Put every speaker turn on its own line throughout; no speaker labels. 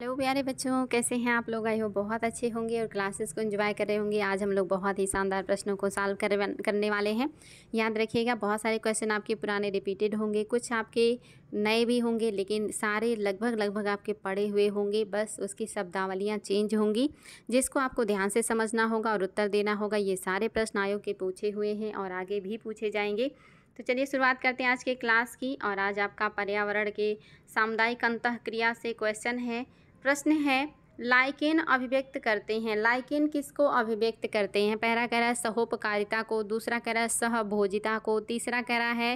hello प्यारे बच्चों कैसे हैं आप लोग आई हो बहुत अच्छे होंगे और क्लासेस को एंजॉय कर रहे होंगे आज हम लोग बहुत ही शानदार प्रश्नों को सॉल्व कर करने वाले हैं याद रखिएगा बहुत सारे क्वेश्चन आपके पुराने रिपीटेड होंगे कुछ आपके नए भी होंगे लेकिन सारे लगभग लगभग आपके पढ़े हुए होंगे बस उसकी शब्दावलियाँ चेंज होंगी जिसको आपको ध्यान से समझना होगा और उत्तर देना होगा ये सारे प्रश्न आयोग के पूछे हुए हैं और आगे भी पूछे जाएंगे तो चलिए शुरुआत करते हैं आज के क्लास की और आज आपका पर्यावरण के सामुदायिक अंत क्रिया से क्वेश्चन है प्रश्न है लाइकेन अभिव्यक्त करते हैं लाइकेन किसको अभिव्यक्त करते हैं पहला कह रहा है सहोपकारिता को दूसरा कह रहा है सहभोजिता को तीसरा कह रहा है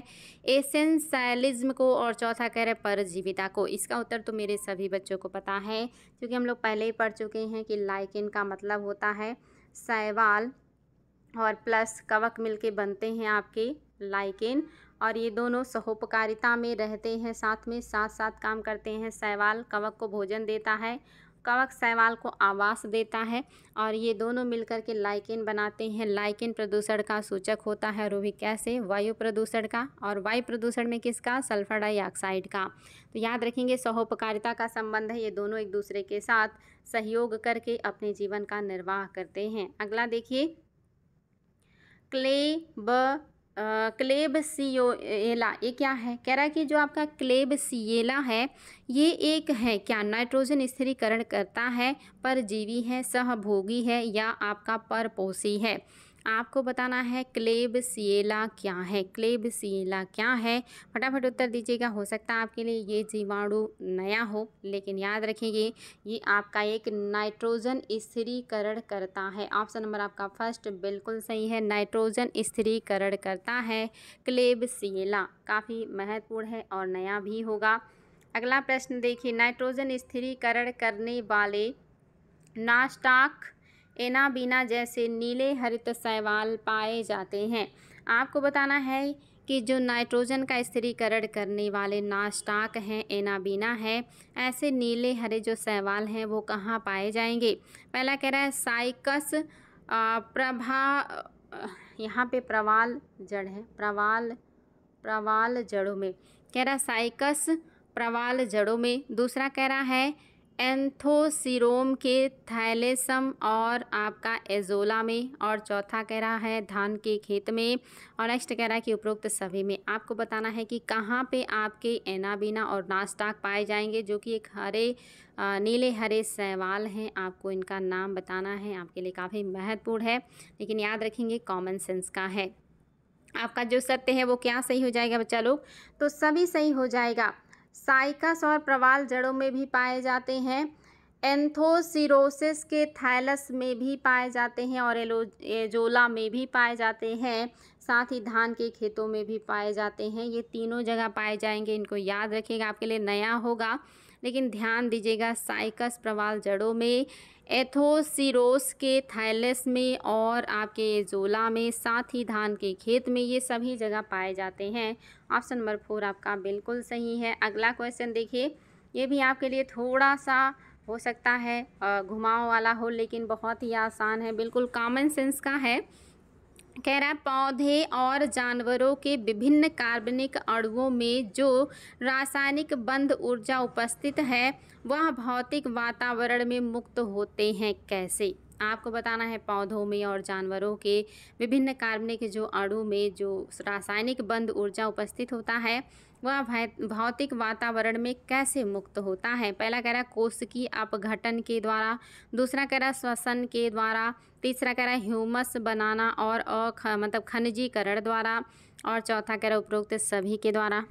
एसेंशलिज्म को और चौथा कह रहा है परजीविता को इसका उत्तर तो मेरे सभी बच्चों को पता है क्योंकि हम लोग पहले ही पढ़ चुके हैं कि लाइकेन का मतलब होता है सैवाल और प्लस कवक मिलके बनते हैं आपके लाइकेन और ये दोनों सहोपकारिता में रहते हैं साथ में साथ साथ काम करते हैं सैवाल कवक को भोजन देता है कवक सैवाल को आवास देता है और ये दोनों मिलकर के लाइकेन बनाते हैं लाइकेन प्रदूषण का सूचक होता है रूबिक कैसे वायु प्रदूषण का और वायु प्रदूषण में किसका सल्फर डाइऑक्साइड का तो याद रखेंगे सहोपकारिता का संबंध है ये दोनों एक दूसरे के साथ सहयोग करके अपने जीवन का निर्वाह करते हैं अगला देखिए क्ले ब क्लेब सीओला ये क्या है कह रहा है कि जो आपका क्लेब सीएला है ये एक है क्या नाइट्रोजन स्थिरीकरण करता है परजीवी है सहभोगी है या आपका परपोषी है आपको बताना है क्लेब सिएला क्या है क्लेब सिएला क्या है फटाफट उत्तर दीजिएगा हो सकता है आपके लिए ये जीवाणु नया हो लेकिन याद रखेंगे ये आपका एक नाइट्रोजन स्थिरीकरण करता है ऑप्शन नंबर आपका फर्स्ट बिल्कुल सही है नाइट्रोजन स्थिरीकरण करता है क्लेब सिएला काफ़ी महत्वपूर्ण है और नया भी होगा अगला प्रश्न देखिए नाइट्रोजन स्थिरीकरण करने वाले नास्टाक एनाबीना जैसे नीले हरित शैवाल पाए जाते हैं आपको बताना है कि जो नाइट्रोजन का स्थिरीकरण करने वाले नाश्ताक हैं एनाबीना है ऐसे नीले हरे जो शैवाल हैं वो कहाँ पाए जाएंगे पहला कह रहा है साइकस प्रभा यहाँ पे प्रवाल जड़ है प्रवाल प्रवाल जड़ों में कह रहा है साइकस प्रवाल जड़ों में दूसरा कह रहा है एंथोसिरोम के थैलेसम और आपका एजोला में और चौथा कह रहा है धान के खेत में और नेक्स्ट कह रहा है कि उपरोक्त सभी में आपको बताना है कि कहाँ पे आपके एनाबीना और नास्टाक पाए जाएंगे जो कि एक हरे नीले हरे सवाल हैं आपको इनका नाम बताना है आपके लिए काफ़ी महत्वपूर्ण है लेकिन याद रखेंगे कॉमन सेंस का है आपका जो सत्य है वो क्या सही हो जाएगा बच्चा लोग तो सभी सही हो जाएगा साइकस और प्रवाल जड़ों में भी पाए जाते हैं एंथोसिरोसिस के थैलस में भी पाए जाते हैं और एलो एजोला में भी पाए जाते हैं साथ ही धान के खेतों में भी पाए जाते हैं ये तीनों जगह पाए जाएंगे इनको याद रखिएगा आपके लिए नया होगा लेकिन ध्यान दीजिएगा साइकस प्रवाल जड़ों में एथोसिरोस के थाइलस में और आपके जोला में साथ ही धान के खेत में ये सभी जगह पाए जाते हैं ऑप्शन नंबर फोर आपका बिल्कुल सही है अगला क्वेश्चन देखिए ये भी आपके लिए थोड़ा सा हो सकता है घुमाव वाला हो लेकिन बहुत ही आसान है बिल्कुल कॉमन सेंस का है कह रहा है पौधे और जानवरों के विभिन्न कार्बनिक अणुओं में जो रासायनिक बंध ऊर्जा उपस्थित है वह भौतिक वातावरण में मुक्त होते हैं कैसे आपको बताना है पौधों में और जानवरों के विभिन्न कार्बनिक जो अणु में जो रासायनिक बंद ऊर्जा उपस्थित होता है वह भौतिक वातावरण में कैसे मुक्त होता है पहला कह रहा है कोष की अपघटन के द्वारा दूसरा कह रहा है श्वसन के द्वारा तीसरा कह रहा है ह्यूमस बनाना और अख मतलब खनिजीकरण द्वारा और चौथा कह रहा है उपरोक्त सभी के द्वारा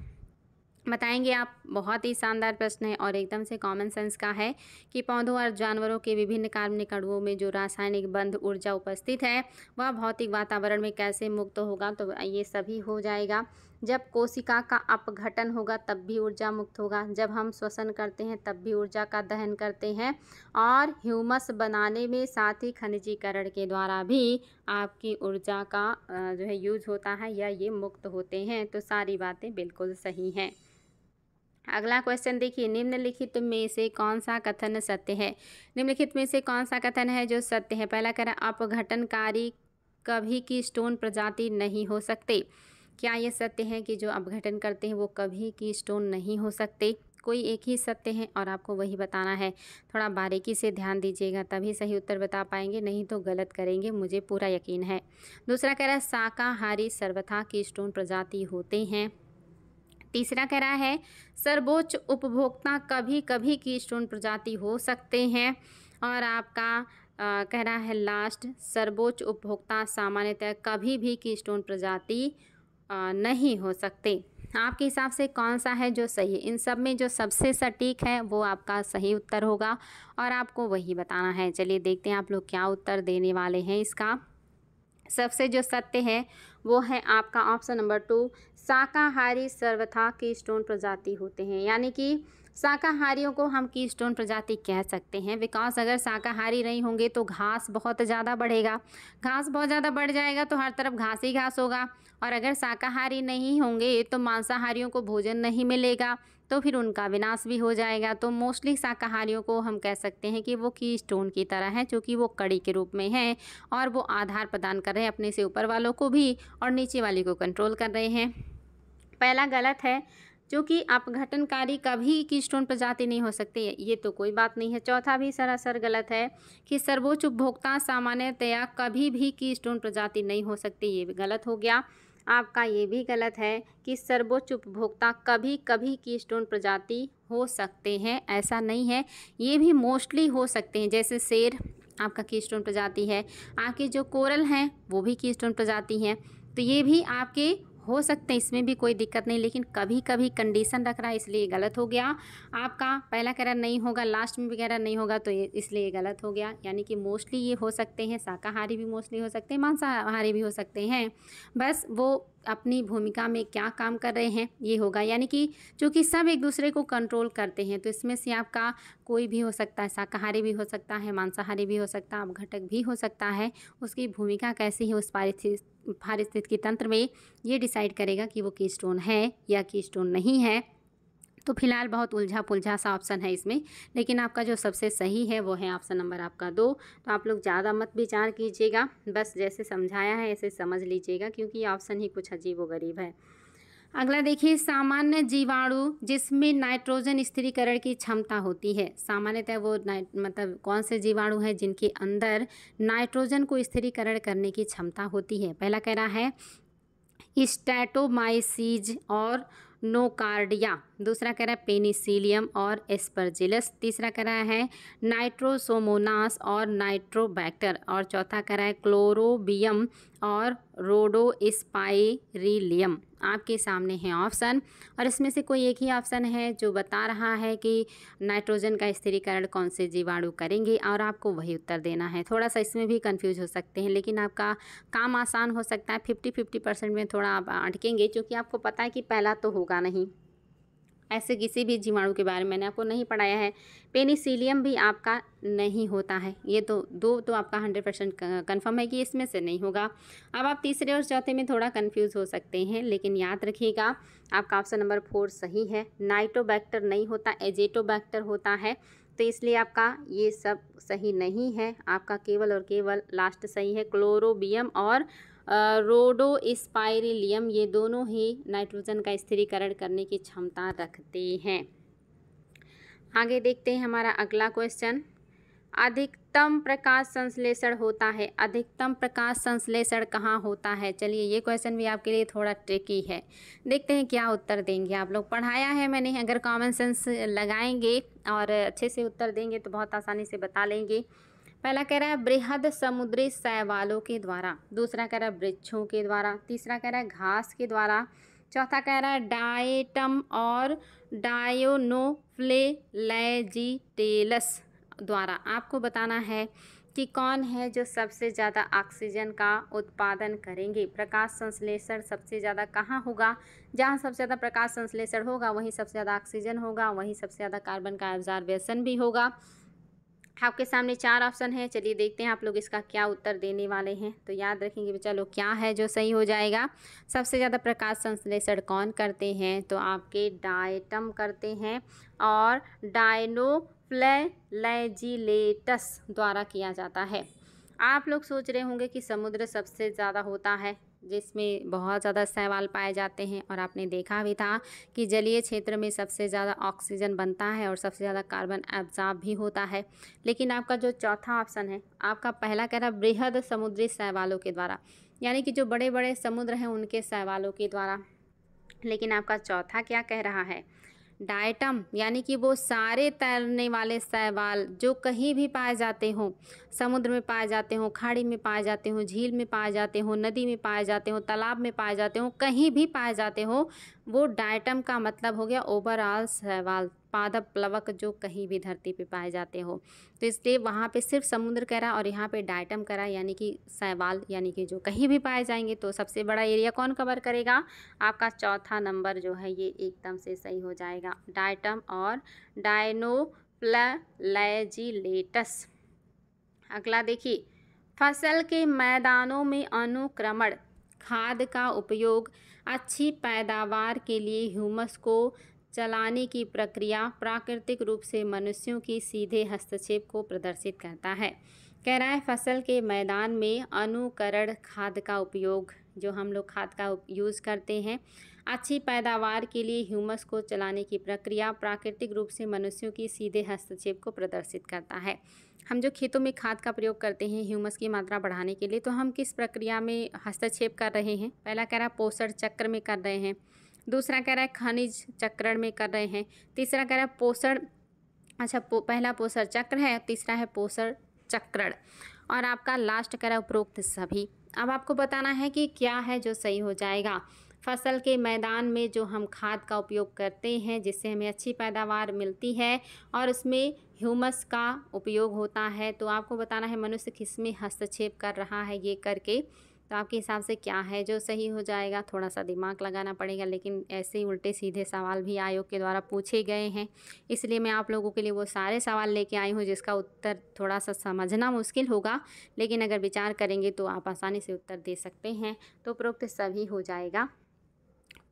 बताएंगे आप बहुत ही शानदार प्रश्न है और एकदम से कॉमन सेंस का है कि पौधों और जानवरों के विभिन्न कार्बनिक अणुओं में जो रासायनिक बंध ऊर्जा उपस्थित है वह भौतिक वातावरण में कैसे मुक्त होगा तो ये सभी हो जाएगा जब कोशिका का अपघटन होगा तब भी ऊर्जा मुक्त होगा जब हम श्वसन करते हैं तब भी ऊर्जा का दहन करते हैं और ह्यूमस बनाने में साथ ही खनिजीकरण के द्वारा भी आपकी ऊर्जा का जो है यूज होता है या ये मुक्त होते हैं तो सारी बातें बिल्कुल सही हैं अगला क्वेश्चन देखिए निम्नलिखित में से कौन सा कथन सत्य है निम्नलिखित में से कौन सा कथन है जो सत्य है पहला कह रहा है अपघटनकारी कभी की स्टोन प्रजाति नहीं हो सकते क्या ये सत्य है कि जो अपघटन करते हैं वो कभी की स्टोन नहीं हो सकते कोई एक ही सत्य है और आपको वही बताना है थोड़ा बारीकी से ध्यान दीजिएगा तभी सही उत्तर बता पाएंगे नहीं तो गलत करेंगे मुझे पूरा यकीन है दूसरा कह रहा है शाकाहारी सर्वथा की स्टोन प्रजाति होते हैं तीसरा कह रहा है सर्वोच्च उपभोक्ता कभी कभी की स्टोन प्रजाति हो सकते हैं और आपका आ, कह रहा है लास्ट सर्वोच्च उपभोक्ता सामान्यतः कभी भी की स्टोन प्रजाति आ, नहीं हो सकते आपके हिसाब से कौन सा है जो सही है इन सब में जो सबसे सटीक है वो आपका सही उत्तर होगा और आपको वही बताना है चलिए देखते हैं आप लोग क्या उत्तर देने वाले हैं इसका सबसे जो सत्य है वो है आपका ऑप्शन नंबर टू शाकाहारी सर्वथा की स्टोन प्रजाति होते हैं यानी कि शाकाहारियों को हम की स्टोन प्रजाति कह सकते हैं बिकॉज अगर शाकाहारी नहीं होंगे तो घास बहुत ज़्यादा बढ़ेगा घास बहुत ज़्यादा बढ़ जाएगा तो हर तरफ घास ही घास होगा और अगर शाकाहारी नहीं होंगे तो मांसाहारियों को भोजन नहीं मिलेगा तो फिर उनका विनाश भी हो जाएगा तो मोस्टली शाकाहारियों को हम कह सकते हैं कि वो की स्टोन की तरह है चूँकि वो कड़ी के रूप में है और वो आधार प्रदान कर रहे हैं अपने से ऊपर वालों को भी और नीचे वाले को कंट्रोल कर रहे हैं पहला गलत है जो कि अपघटनकारी कभी कीस्टोन प्रजाति नहीं हो सकती है ये तो कोई बात नहीं है चौथा भी सरासर गलत है कि सर्वोच्च उपभोक्ता सामान्यतया कभी भी कीस्टोन प्रजाति नहीं हो सकती ये भी गलत हो गया आपका ये भी गलत है कि सर्वोच्च उपभोक्ता कभी कभी की स्टोन प्रजाति हो सकते हैं ऐसा नहीं है ये भी मोस्टली हो सकते हैं जैसे शेर आपका की स्टोन प्रजाति है आपके जो कोरल हैं वो भी की स्टोन प्रजाति हैं तो ये भी आपके हो सकते हैं इसमें भी कोई दिक्कत नहीं लेकिन कभी कभी कंडीशन रख रहा है इसलिए गलत हो गया आपका पहला कह रहा नहीं होगा लास्ट में वगैरह नहीं होगा तो इसलिए गलत हो गया यानी कि मोस्टली ये हो सकते हैं शाकाहारी भी मोस्टली हो सकते हैं मांसाहारी भी हो सकते हैं बस वो अपनी भूमिका में क्या काम कर रहे हैं ये होगा यानी कि चूँकि सब एक दूसरे को कंट्रोल करते हैं तो इसमें से आपका कोई भी हो सकता है शाकाहारी भी हो सकता है मांसाहारी भी हो सकता है घटक भी हो सकता है उसकी भूमिका कैसी है उस पारिस्थितिकी तंत्र में ये डिसाइड करेगा कि वो की स्टोन है या की स्टोन नहीं है तो फिलहाल बहुत उलझा पुलझा सा ऑप्शन है इसमें लेकिन आपका जो सबसे सही है वो है ऑप्शन नंबर आपका दो तो आप लोग ज़्यादा मत विचार कीजिएगा बस जैसे समझाया है ऐसे समझ लीजिएगा क्योंकि ऑप्शन ही कुछ अजीब व गरीब है अगला देखिए सामान्य जीवाणु जिसमें नाइट्रोजन स्थिरीकरण की क्षमता होती है सामान्यतः वो नाइट मतलब कौन से जीवाणु हैं जिनके अंदर नाइट्रोजन को स्थिरीकरण करने की क्षमता होती है पहला कह रहा है स्टैटोमाइसीज और नोकार्डिया दूसरा कह रहा है पेनिसिलियम और एस्परजिलस तीसरा कह रहा है नाइट्रोसोमोनास और नाइट्रोबैक्टर और चौथा कह रहा है क्लोरोबियम और रोडोस्पाइरिलियम आपके सामने हैं ऑप्शन और इसमें से कोई एक ही ऑप्शन है जो बता रहा है कि नाइट्रोजन का स्थिरीकरण कौन से जीवाणु करेंगे और आपको वही उत्तर देना है थोड़ा सा इसमें भी कंफ्यूज हो सकते हैं लेकिन आपका काम आसान हो सकता है फिफ्टी फिफ्टी परसेंट में थोड़ा आप अटकेंगे क्योंकि आपको पता है कि पहला तो होगा नहीं ऐसे किसी भी जीवाणु के बारे में मैंने आपको नहीं पढ़ाया है पेनिसिलियम भी आपका नहीं होता है ये तो दो तो आपका हंड्रेड परसेंट कन्फर्म है कि इसमें से नहीं होगा अब आप तीसरे और चौथे में थोड़ा कन्फ्यूज़ हो सकते हैं लेकिन याद रखिएगा आपका ऑप्शन नंबर फोर सही है नाइटोबैक्टर नहीं होता एजेटोबैक्टर होता है तो इसलिए आपका ये सब सही नहीं है आपका केवल और केवल लास्ट सही है क्लोरोबियम और रोडो स्पायरिलियम ये दोनों ही नाइट्रोजन का स्थिरीकरण करने की क्षमता रखते हैं आगे देखते हैं हमारा अगला क्वेश्चन अधिकतम प्रकाश संश्लेषण होता है अधिकतम प्रकाश संश्लेषण कहाँ होता है चलिए ये क्वेश्चन भी आपके लिए थोड़ा ट्रिकी है देखते हैं क्या उत्तर देंगे आप लोग पढ़ाया है मैंने अगर कॉमन सेंस लगाएंगे और अच्छे से उत्तर देंगे तो बहुत आसानी से बता लेंगे पहला कह रहा है बृहद समुद्री सैवालों के द्वारा दूसरा कह रहा है वृक्षों के द्वारा तीसरा कह रहा है घास के द्वारा चौथा कह रहा है डाइटम और डायोनोफ्लेजिटेलस द्वारा आपको बताना है कि कौन है जो सबसे ज़्यादा ऑक्सीजन का उत्पादन करेंगे प्रकाश संश्लेषण सबसे ज़्यादा कहाँ होगा जहाँ सबसे ज़्यादा प्रकाश संश्लेषण होगा वहीं सबसे ज़्यादा ऑक्सीजन होगा वहीं सबसे ज़्यादा कार्बन का एब्जार्बेशन भी होगा आपके सामने चार ऑप्शन है चलिए देखते हैं आप लोग इसका क्या उत्तर देने वाले हैं तो याद रखेंगे चलो क्या है जो सही हो जाएगा सबसे ज़्यादा प्रकाश संश्लेषण कौन करते हैं तो आपके डायटम करते हैं और डायनोफ्लैजिलेटस द्वारा किया जाता है आप लोग सोच रहे होंगे कि समुद्र सबसे ज़्यादा होता है जिसमें बहुत ज़्यादा सवाल पाए जाते हैं और आपने देखा भी था कि जलीय क्षेत्र में सबसे ज़्यादा ऑक्सीजन बनता है और सबसे ज़्यादा कार्बन एब्जॉर्ब भी होता है लेकिन आपका जो चौथा ऑप्शन है आपका पहला कह रहा बृहद समुद्री सवालों के द्वारा यानी कि जो बड़े बड़े समुद्र हैं उनके सवालों के द्वारा लेकिन आपका चौथा क्या कह रहा है डायटम यानी कि वो सारे तैरने वाले शैवाल जो कहीं भी पाए जाते हों समुद्र में पाए जाते हों खाड़ी में पाए जाते हों झील में पाए जाते हों नदी में पाए जाते हों तालाब में पाए जाते हों कहीं भी पाए जाते हों वो डायटम का मतलब हो गया ओवरऑल शैवाल पादप प्लवक जो कहीं भी धरती पे पाए जाते हो तो इसलिए वहाँ पे सिर्फ समुद्र करा और यहाँ पे डाइटम करा यानी कि सैवाल यानी कि जो कहीं भी पाए जाएंगे तो सबसे बड़ा एरिया कौन कवर करेगा आपका चौथा नंबर जो है ये एकदम से सही हो जाएगा डायटम और डायनोप्लैजिलेटस अगला देखिए फसल के मैदानों में अनुक्रमण खाद का उपयोग अच्छी पैदावार के लिए ह्यूमस को चलाने की प्रक्रिया प्राकृतिक रूप से मनुष्यों की सीधे हस्तक्षेप को प्रदर्शित करता है कह रहा है फसल के मैदान में अनुकरण खाद का उपयोग जो हम लोग खाद का यूज़ करते हैं अच्छी पैदावार के लिए ह्यूमस को चलाने की प्रक्रिया प्राकृतिक रूप से मनुष्यों की सीधे हस्तक्षेप को प्रदर्शित करता है हम जो खेतों में खाद का प्रयोग करते हैं ह्यूमस की मात्रा बढ़ाने के लिए तो हम किस प्रक्रिया में हस्तक्षेप कर रहे हैं पहला कह रहा पोषण चक्र में कर रहे हैं दूसरा कह रहा है खनिज चक्रण में कर रहे हैं तीसरा कह रहा है पोषण अच्छा पो, पहला पोषण चक्र है तीसरा है पोषण चक्रण और आपका लास्ट कह रहा है उपरोक्त सभी अब आपको बताना है कि क्या है जो सही हो जाएगा फसल के मैदान में जो हम खाद का उपयोग करते हैं जिससे हमें अच्छी पैदावार मिलती है और उसमें ह्यूमस का उपयोग होता है तो आपको बताना है मनुष्य किस में हस्तक्षेप कर रहा है ये करके तो आपके हिसाब से क्या है जो सही हो जाएगा थोड़ा सा दिमाग लगाना पड़ेगा लेकिन ऐसे ही उल्टे सीधे सवाल भी आयोग के द्वारा पूछे गए हैं इसलिए मैं आप लोगों के लिए वो सारे सवाल लेके आई हूँ जिसका उत्तर थोड़ा सा समझना मुश्किल होगा लेकिन अगर विचार करेंगे तो आप आसानी से उत्तर दे सकते हैं तो उपरोक्त सभी हो जाएगा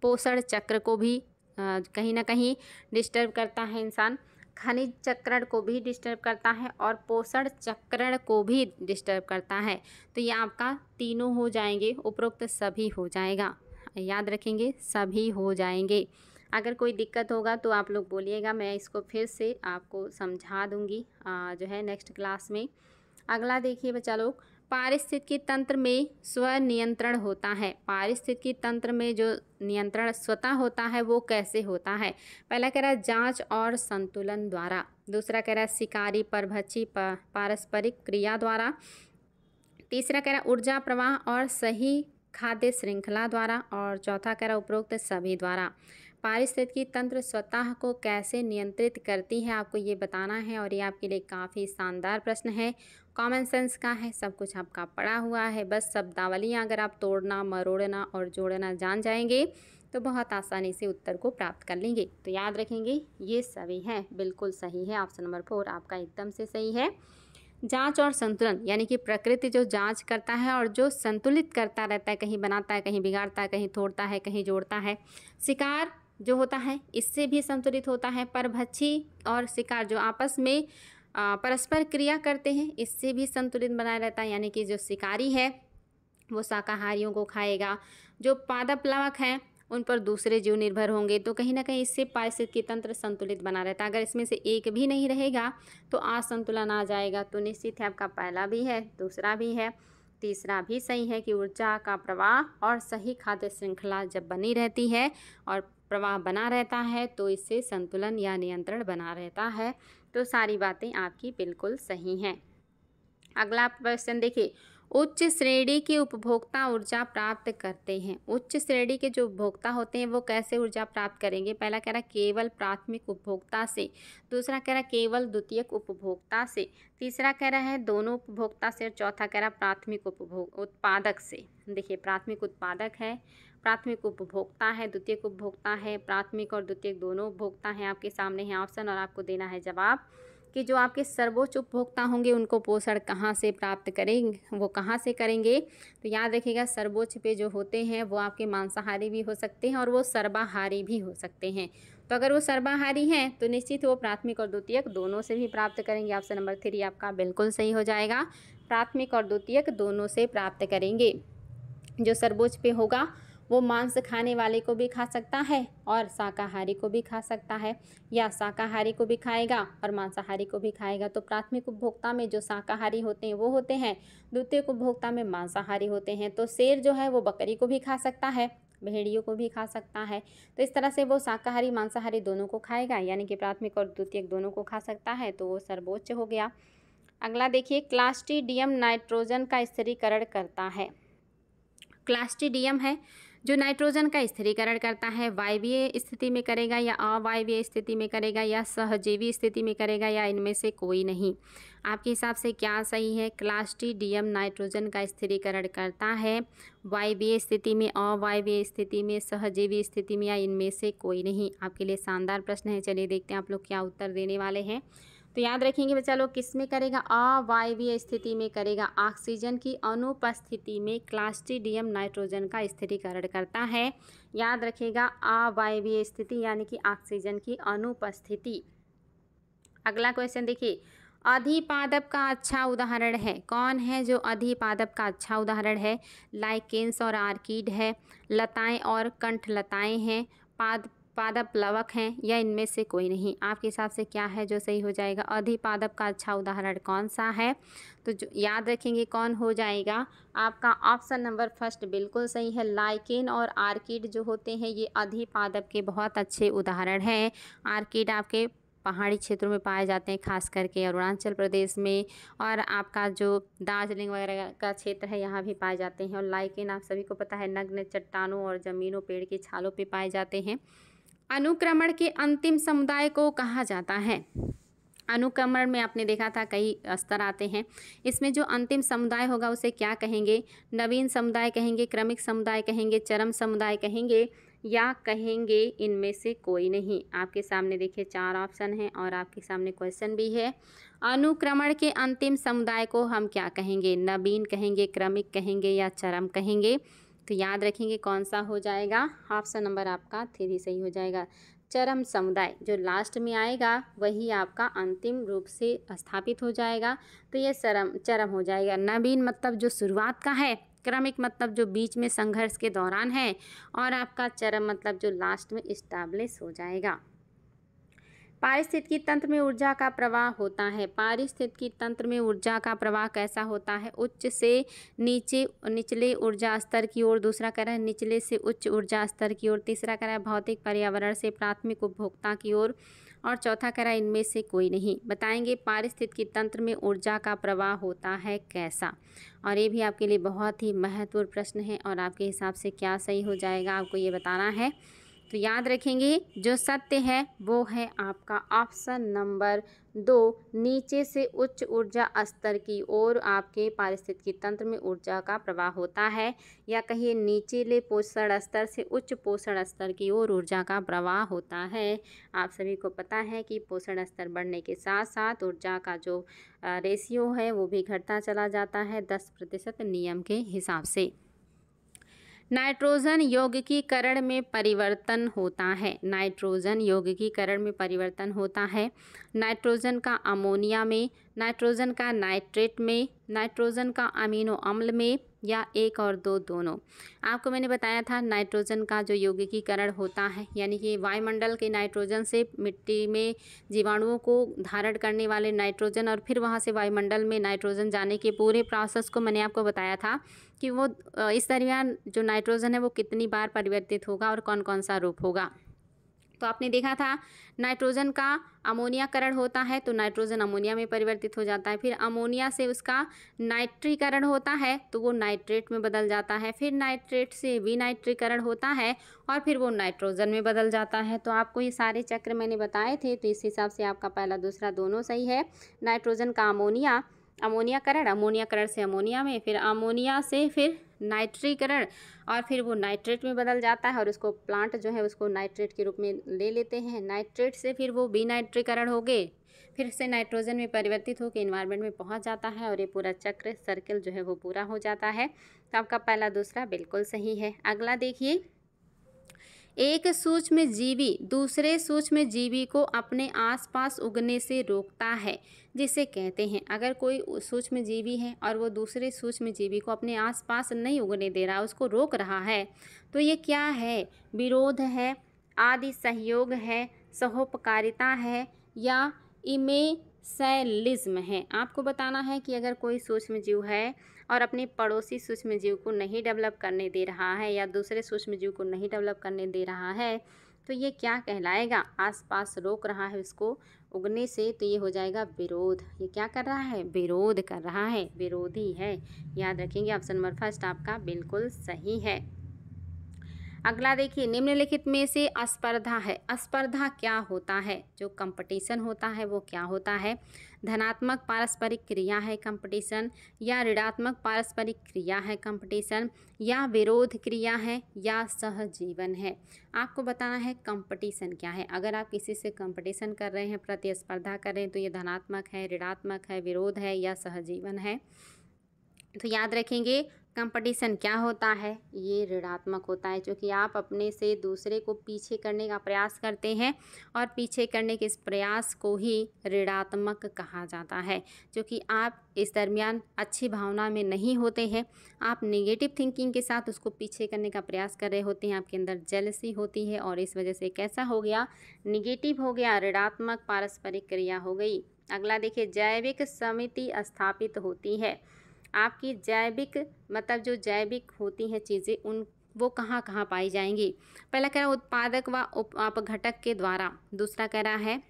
पोषण चक्र को भी कहीं ना कहीं डिस्टर्ब करता है इंसान खनिज चक्रण को भी डिस्टर्ब करता है और पोषण चक्रण को भी डिस्टर्ब करता है तो ये आपका तीनों हो जाएंगे उपरोक्त सभी हो जाएगा याद रखेंगे सभी हो जाएंगे अगर कोई दिक्कत होगा तो आप लोग बोलिएगा मैं इसको फिर से आपको समझा दूँगी जो है नेक्स्ट क्लास में अगला देखिए बच्चा लोग पारिस्थितिकी तंत्र में स्वनियंत्रण होता है पारिस्थितिकी तंत्र में जो नियंत्रण स्वतः होता है वो कैसे होता है पहला कह रहा है जाँच और संतुलन द्वारा दूसरा कह रहा है शिकारी परभक्षी पारस्परिक क्रिया द्वारा तीसरा कह रहा है ऊर्जा प्रवाह और सही खाद्य श्रृंखला द्वारा और चौथा कह रहा उपरोक्त सभी द्वारा पारिस्थितिकी तंत्र स्वतः को कैसे नियंत्रित करती है आपको ये बताना है और ये आपके लिए काफ़ी शानदार प्रश्न है कॉमन सेंस का है सब कुछ आपका पड़ा हुआ है बस शब्दावलियाँ अगर आप तोड़ना मरोड़ना और जोड़ना जान जाएंगे तो बहुत आसानी से उत्तर को प्राप्त कर लेंगे तो याद रखेंगे ये सभी है बिल्कुल सही है ऑप्शन नंबर फोर आपका एकदम से सही है जांच और संतुलन यानी कि प्रकृति जो जांच करता है और जो संतुलित करता रहता है कहीं बनाता है कहीं बिगाड़ता है कहीं तोड़ता है कहीं जोड़ता है शिकार जो होता है इससे भी संतुलित होता है परभक्षी और शिकार जो आपस में परस्पर क्रिया करते हैं इससे भी संतुलित बनाया रहता है यानी कि जो शिकारी है वो शाकाहारियों को खाएगा जो पादप लवक हैं उन पर दूसरे जीव निर्भर होंगे तो कहीं ना कहीं इससे पारिस्थितिकी तंत्र संतुलित बना रहता है अगर इसमें से एक भी नहीं रहेगा तो असंतुलन आ जाएगा तो निश्चित है आपका पहला भी है दूसरा भी है तीसरा भी सही है कि ऊर्जा का प्रवाह और सही खाद्य श्रृंखला जब बनी रहती है और प्रवाह बना रहता है तो इससे संतुलन या नियंत्रण बना रहता है तो सारी बातें आपकी बिल्कुल सही हैं अगला क्वेश्चन देखिए उच्च श्रेणी के उपभोक्ता ऊर्जा प्राप्त करते हैं उच्च श्रेणी के जो उपभोक्ता होते हैं वो कैसे ऊर्जा प्राप्त करेंगे पहला कह रहा है केवल प्राथमिक उपभोक्ता से दूसरा कह रहा है केवल द्वितीयक उपभोक्ता से तीसरा कह रहा है दोनों उपभोक्ता से और चौथा कह रहा है प्राथमिक उपभोक्ता उत्पादक से देखिए प्राथमिक उत्पादक है प्राथमिक उपभोक्ता है द्वितीयक उपभोक्ता है प्राथमिक और द्वितीयक दोनों उपभोक्ता हैं आपके सामने है ऑप्शन और आपको देना है जवाब कि जो आपके सर्वोच्च उपभोक्ता होंगे उनको पोषण कहाँ से प्राप्त करेंगे वो कहाँ से करेंगे तो याद रखिएगा सर्वोच्च पे जो होते हैं वो आपके मांसाहारी भी हो सकते हैं और वो सर्वाहारी भी हो सकते हैं तो अगर वो सर्वाहारी हैं तो निश्चित वो प्राथमिक और द्वितीयक दोनों से भी प्राप्त करेंगे ऑप्शन नंबर थ्री आपका बिल्कुल सही हो जाएगा प्राथमिक और द्वितीयक दोनों से प्राप्त करेंगे जो सर्वोच्च पे होगा वो मांस खाने वाले को भी खा सकता है और शाकाहारी को भी खा सकता है या शाकाहारी को भी खाएगा और मांसाहारी को भी खाएगा तो प्राथमिक उपभोक्ता में जो शाकाहारी होते हैं वो होते हैं द्वितीय उपभोक्ता में मांसाहारी होते हैं तो शेर जो है वो बकरी को भी खा सकता है भेड़ियों को भी खा सकता है तो इस तरह से वो शाकाहारी मांसाहारी दोनों को खाएगा यानी कि प्राथमिक और द्वितीयक दोनों को खा सकता है तो वो सर्वोच्च हो गया अगला देखिए क्लास्टिडियम नाइट्रोजन का स्थिरीकरण करता है क्लास्टिडियम है जो नाइट्रोजन का स्थिरीकरण करता है वायवीय स्थिति में करेगा या अवायवीय स्थिति में करेगा या सहजीवी स्थिति में करेगा या इनमें से कोई नहीं आपके हिसाब से क्या सही है क्लास टी डीएम नाइट्रोजन का स्थिरीकरण करता है वायवीय स्थिति में अवायवीय स्थिति में सहजीवी स्थिति में या इनमें से कोई नहीं आपके लिए शानदार प्रश्न है चलिए देखते हैं आप लोग क्या उत्तर देने वाले हैं तो याद रखेंगे बच्चा लोग किस में करेगा अवायवीय स्थिति में करेगा ऑक्सीजन की अनुपस्थिति में क्लास्टिडियम नाइट्रोजन का स्थिरीकरण करता है याद रखेगा अवायवीय स्थिति यानी कि ऑक्सीजन की अनुपस्थिति अगला क्वेश्चन देखिए अधिपादप का अच्छा उदाहरण है कौन है जो अधिपादप का अच्छा उदाहरण है लाइकेंस और आर्किड है लताएं और कंठ लताएं हैं पाद पादप लवक हैं या इनमें से कोई नहीं आपके हिसाब से क्या है जो सही हो जाएगा अधिपादप का अच्छा उदाहरण कौन सा है तो जो याद रखेंगे कौन हो जाएगा आपका ऑप्शन नंबर फर्स्ट बिल्कुल सही है लाइकिन और आर्किड जो होते हैं ये अधिपादप के बहुत अच्छे उदाहरण हैं आर्किड आपके पहाड़ी क्षेत्रों में पाए जाते हैं खास करके अरुणाचल प्रदेश में और आपका जो दार्जिलिंग वगैरह का क्षेत्र है यहाँ भी पाए जाते हैं और लाइकिन आप सभी को पता है नग्न चट्टानों और ज़मीनों पेड़ के छालों पे पाए जाते हैं अनुक्रमण के अंतिम समुदाय को कहा जाता है अनुक्रमण में आपने देखा था कई स्तर आते हैं इसमें जो अंतिम समुदाय होगा उसे क्या कहेंगे नवीन समुदाय कहेंगे क्रमिक समुदाय कहेंगे चरम समुदाय कहेंगे या कहेंगे इनमें से कोई नहीं आपके सामने देखिए चार ऑप्शन हैं और आपके सामने क्वेश्चन भी है अनुक्रमण के अंतिम समुदाय को हम क्या कहेंगे नवीन कहेंगे क्रमिक कहेंगे या चरम कहेंगे तो याद रखेंगे कौन सा हो जाएगा ऑप्शन नंबर आपका थ्री सही हो जाएगा चरम समुदाय जो लास्ट में आएगा वही आपका अंतिम रूप से स्थापित हो जाएगा तो ये चरम चरम हो जाएगा नवीन मतलब जो शुरुआत का है क्रमिक मतलब जो बीच में संघर्ष के दौरान है और आपका चरम मतलब जो लास्ट में इस्टाब्लिश हो जाएगा पारिस्थितिकी तंत्र में ऊर्जा का प्रवाह होता है पारिस्थितिकी तंत्र में ऊर्जा का प्रवाह कैसा होता है उच्च से नीचे निचले ऊर्जा स्तर की ओर दूसरा कह रहा है निचले से उच्च ऊर्जा स्तर की ओर तीसरा कह रहा है भौतिक पर्यावरण से प्राथमिक उपभोक्ता की ओर और चौथा कह रहा है इनमें से कोई नहीं बताएंगे पारिस्थितिकी तंत्र में ऊर्जा का प्रवाह होता है कैसा और ये भी आपके लिए बहुत ही महत्वपूर्ण प्रश्न है और आपके हिसाब से क्या सही हो जाएगा आपको ये बताना है तो याद रखेंगे जो सत्य है वो है आपका ऑप्शन नंबर दो नीचे से उच्च ऊर्जा स्तर की ओर आपके पारिस्थितिकी तंत्र में ऊर्जा का प्रवाह होता है या कहिए नीचेले पोषण स्तर से उच्च पोषण स्तर की ओर ऊर्जा का प्रवाह होता है आप सभी को पता है कि पोषण स्तर बढ़ने के साथ साथ ऊर्जा का जो रेशियो है वो भी घटता चला जाता है दस प्रतिशत नियम के हिसाब से नाइट्रोजन यौगिकीकरण में परिवर्तन होता है नाइट्रोजन यौगिकीकरण में परिवर्तन होता है नाइट्रोजन का अमोनिया में नाइट्रोजन का नाइट्रेट में नाइट्रोजन का अमीनो अम्ल में या एक और दो दोनों आपको मैंने बताया था नाइट्रोजन का जो यौगिकीकरण होता है यानी कि वायुमंडल के नाइट्रोजन से मिट्टी में जीवाणुओं को धारण करने वाले नाइट्रोजन और फिर वहाँ से वायुमंडल में नाइट्रोजन जाने के पूरे प्रोसेस को मैंने आपको बताया था कि वो इस दरमियान जो नाइट्रोजन है वो कितनी बार परिवर्तित होगा और कौन कौन सा रूप होगा तो आपने देखा था नाइट्रोजन का अमोनियाकरण होता है तो नाइट्रोजन अमोनिया में परिवर्तित हो जाता है फिर अमोनिया से उसका नाइट्रीकरण होता है तो वो नाइट्रेट में बदल जाता है फिर नाइट्रेट से भी नाइट्रीकरण होता है और फिर वो नाइट्रोजन में बदल जाता है तो आपको ये सारे चक्र मैंने बताए थे तो इस हिसाब से आपका पहला दूसरा दोनों सही है नाइट्रोजन का अमोनिया अमोनियाकरण अमोनियाकरण से अमोनिया में फिर अमोनिया से फिर नाइट्रीकरण और फिर वो नाइट्रेट में बदल जाता है और उसको प्लांट जो है उसको नाइट्रेट के रूप में ले लेते हैं नाइट्रेट से फिर वो बी नाइट्रीकरण हो गए फिर से नाइट्रोजन में परिवर्तित होकर इन्वायरमेंट में पहुंच जाता है और ये पूरा चक्र सर्कल जो है वो पूरा हो जाता है तो आपका पहला दूसरा बिल्कुल सही है अगला देखिए एक जीवी दूसरे जीवी को अपने आसपास उगने से रोकता है जिसे कहते हैं अगर कोई जीवी है और वो दूसरे जीवी को अपने आसपास नहीं उगने दे रहा उसको रोक रहा है तो ये क्या है विरोध है आदि सहयोग है सहोपकारिता है या इमेसैलिज्म है आपको बताना है कि अगर कोई सूक्ष्म जीव है और अपने पड़ोसी सूक्ष्म जीव को नहीं डेवलप करने दे रहा है या दूसरे सूक्ष्म जीव को नहीं डेवलप करने दे रहा है तो ये क्या कहलाएगा आसपास रोक रहा है उसको उगने से तो ये हो जाएगा विरोध ये क्या कर रहा है विरोध कर रहा है विरोधी है याद रखेंगे ऑप्शन नंबर फर्स्ट आपका बिल्कुल सही है अगला देखिए निम्नलिखित में से अस्पर्धा है अस्पर्धा क्या होता है जो कंपटीशन होता है वो क्या होता है धनात्मक पारस्परिक क्रिया है कंपटीशन या ऋणात्मक पारस्परिक क्रिया है कंपटीशन या विरोध क्रिया है या सहजीवन है आपको बताना है कंपटीशन क्या है अगर आप किसी से कंपटीशन कर रहे हैं प्रतिस्पर्धा कर रहे हैं तो ये धनात्मक है ऋणात्मक है विरोध है या सहजीवन है तो याद रखेंगे कंपटीशन क्या होता है ये ऋणात्मक होता है क्योंकि आप अपने से दूसरे को पीछे करने का प्रयास करते हैं और पीछे करने के इस प्रयास को ही ऋणात्मक कहा जाता है क्योंकि आप इस दरमियान अच्छी भावना में नहीं होते हैं आप नेगेटिव थिंकिंग के साथ उसको पीछे करने का प्रयास कर रहे होते हैं आपके अंदर जलसी होती है और इस वजह से कैसा हो गया निगेटिव हो गया ऋणात्मक पारस्परिक क्रिया हो गई अगला देखिए जैविक समिति स्थापित होती है आपकी जैविक मतलब जो जैविक होती हैं चीज़ें उन वो कहाँ कहाँ पाई जाएंगी पहला कह रहा है उत्पादक व उप घटक के द्वारा दूसरा कह रहा है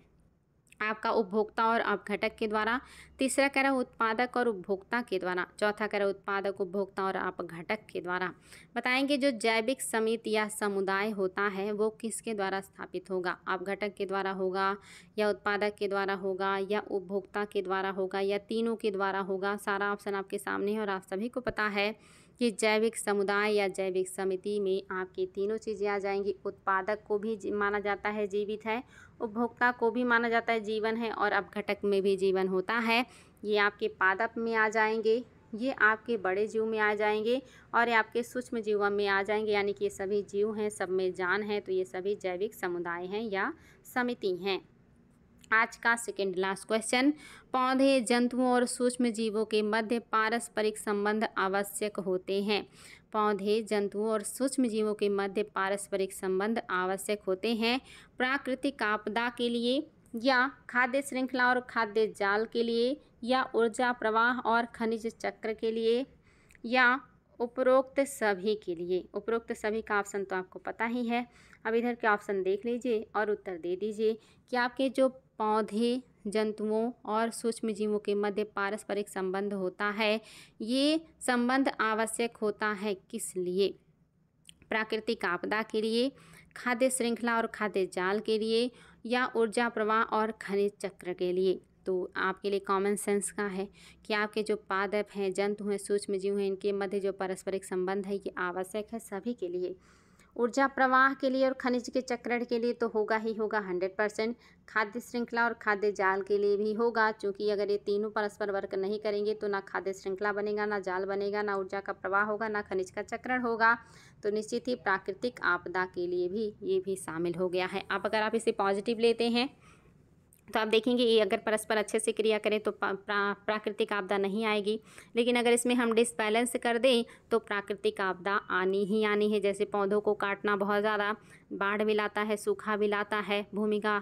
आपका उपभोक्ता और आप घटक के द्वारा तीसरा कह रहा है उत्पादक और उपभोक्ता के द्वारा चौथा कह रहा है उत्पादक उपभोक्ता और आप घटक के द्वारा बताएंगे जो जैविक समिति या समुदाय होता है वो किसके द्वारा स्थापित होगा आप घटक के द्वारा होगा या उत्पादक के द्वारा होगा या उपभोक्ता के द्वारा होगा या तीनों के द्वारा होगा सारा ऑप्शन आपके सामने है और आप सभी को पता है कि जैविक समुदाय या जैविक समिति में आपकी तीनों चीज़ें आ जाएंगी उत्पादक को भी माना जाता है जीवित है उपभोक्ता को भी माना जाता है जीवन है और अपघटक में भी जीवन होता है ये आपके पादप में आ जाएंगे ये आपके बड़े जीव में आ जाएंगे और ये आपके सूक्ष्म जीव में आ जाएंगे यानी कि ये सभी जीव हैं सब में जान है तो ये सभी जैविक समुदाय हैं या समिति हैं आज का सेकेंड लास्ट क्वेश्चन पौधे जंतुओं और सूक्ष्म जीवों के मध्य पारस्परिक संबंध आवश्यक होते हैं पौधे जंतुओं और सूक्ष्म जीवों के मध्य पारस्परिक संबंध आवश्यक होते हैं प्राकृतिक आपदा के लिए या खाद्य श्रृंखला और खाद्य जाल के लिए या ऊर्जा प्रवाह और खनिज चक्र के लिए या उपरोक्त सभी के लिए उपरोक्त सभी का ऑप्शन तो आपको पता ही है अब इधर के ऑप्शन देख लीजिए और उत्तर दे दीजिए कि आपके जो पौधे जंतुओं और सूक्ष्म जीवों के मध्य पारस्परिक संबंध होता है ये संबंध आवश्यक होता है किस लिए प्राकृतिक आपदा के लिए खाद्य श्रृंखला और खाद्य जाल के लिए या ऊर्जा प्रवाह और खनिज चक्र के लिए तो आपके लिए कॉमन सेंस का है कि आपके जो पादप हैं जंतु हैं सूक्ष्म जीव हैं इनके मध्य जो पारस्परिक संबंध है ये आवश्यक है सभी के लिए ऊर्जा प्रवाह के लिए और खनिज के चक्रण के लिए तो होगा ही होगा हंड्रेड परसेंट खाद्य श्रृंखला और खाद्य जाल के लिए भी होगा क्योंकि अगर ये तीनों परस्पर वर्क नहीं करेंगे तो ना खाद्य श्रृंखला बनेगा ना जाल बनेगा ना ऊर्जा का प्रवाह होगा ना खनिज का चक्रण होगा तो निश्चित ही प्राकृतिक आपदा के लिए भी ये भी शामिल हो गया है आप अगर आप इसे पॉजिटिव लेते हैं तो आप देखेंगे ये अगर परस्पर अच्छे से क्रिया करें तो प्राकृतिक आपदा नहीं आएगी लेकिन अगर इसमें हम डिसबैलेंस कर दें तो प्राकृतिक आपदा आनी ही आनी है जैसे पौधों को काटना बहुत ज़्यादा बाढ़ भी लाता है सूखा भी लाता है भूमि का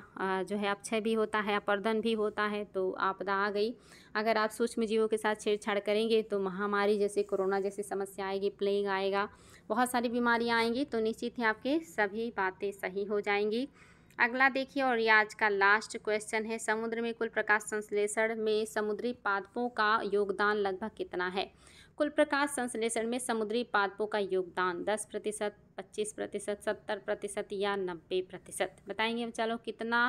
जो है अपक्षय भी होता है अपर्दन भी होता है तो आपदा आ गई अगर आप सूक्ष्म जीवों के साथ छेड़छाड़ करेंगे तो महामारी जैसे कोरोना जैसी समस्या आएगी प्लेग आएगा बहुत सारी बीमारियाँ आएंगी तो निश्चित ही आपके सभी बातें सही हो जाएंगी अगला देखिए और ये आज का लास्ट क्वेश्चन है समुद्र में कुल प्रकाश संश्लेषण में समुद्री पादपों का योगदान लगभग कितना है कुल प्रकाश संश्लेषण में समुद्री पादपों का योगदान 10 प्रतिशत पच्चीस प्रतिशत सत्तर प्रतिशत या नब्बे प्रतिशत बताएंगे चलो कितना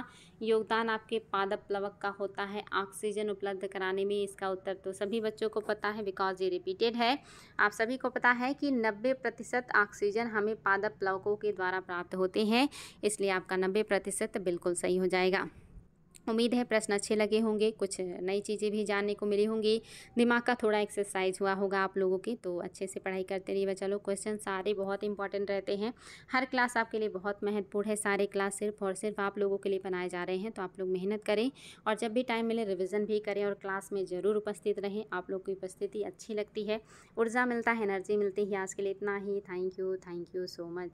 योगदान आपके पादप प्लवक का होता है ऑक्सीजन उपलब्ध कराने में इसका उत्तर तो सभी बच्चों को पता है बिकॉज ये रिपीटेड है आप सभी को पता है कि नब्बे प्रतिशत ऑक्सीजन हमें पादप प्लवकों के द्वारा प्राप्त होते हैं इसलिए आपका नब्बे प्रतिशत बिल्कुल सही हो जाएगा उम्मीद है प्रश्न अच्छे लगे होंगे कुछ नई चीज़ें भी जानने को मिली होंगी दिमाग का थोड़ा एक्सरसाइज हुआ होगा आप लोगों की तो अच्छे से पढ़ाई करते रहिए बच्चा लोग क्वेश्चन सारे बहुत इंपॉर्टेंट रहते हैं हर क्लास आपके लिए बहुत महत्वपूर्ण है सारे क्लास सिर्फ और सिर्फ आप लोगों के लिए बनाए जा रहे हैं तो आप लोग मेहनत करें और जब भी टाइम मिले रिविज़न भी करें और क्लास में ज़रूर उपस्थित रहें आप लोग की उपस्थिति अच्छी लगती है ऊर्जा मिलता है एनर्जी मिलती है आज के लिए इतना ही thank you thank you so much